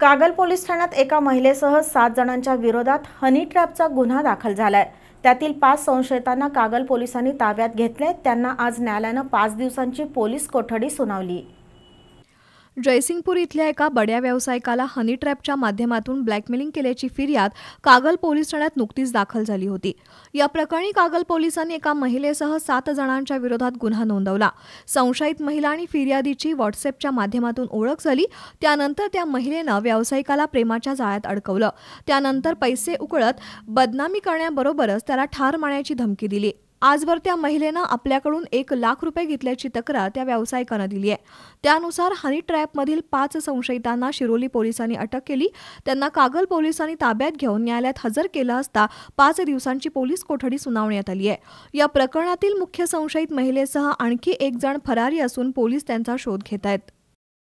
Kagal police ठाण्यात एका महिलेसह सात जणांच्या विरोधात हनी ट्रॅपचा गुन्हा दाखल झालाय त्यातील पाच संशयितांना कागल पोलिसांनी ताब्यात घेतले त्यांना आज न्यायालयानं पाच दिवसांची पोलीस कोठडी सुनावली जयसिंगपूर इथल्या एका बड्या व्यावसायिकाला हनी ट्रॅपच्या माध्यमातून ब्लॅकमेलिंग केल्याची फिर्याद कागल पोलीस ठाण्यात नुकतीच दाखल झाली होती या प्रकरणी कागल पोलिसांनी एका महिलेसह सात जणांच्या विरोधात गुन्हा नोंदवला संशयित महिला आणि फिर्यादीची व्हॉट्सअपच्या माध्यमातून ओळख झाली त्यानंतर त्या महिलेनं व्यावसायिकाला प्रेमाच्या जाळ्यात अडकवलं त्यानंतर पैसे उकळत बदनामी करण्याबरोबरच त्याला ठार मारण्याची धमकी दिली आजवर त्या महिलेनं आपल्याकडून एक लाख रुपये घेतल्याची तक्रार त्या व्यावसायिकानं दिली आहे त्यानुसार हनी ट्रॅपमधील पाच संशयितांना शिरोली पोलिसांनी अटक केली त्यांना कागल पोलिसांनी ताब्यात घेऊन न्यायालयात हजर केलं असता पाच दिवसांची पोलीस कोठडी सुनावण्यात आली आहे या प्रकरणातील मुख्य संशयित महिलेसह आणखी एक जण फरारी असून पोलीस त्यांचा शोध घेत आहेत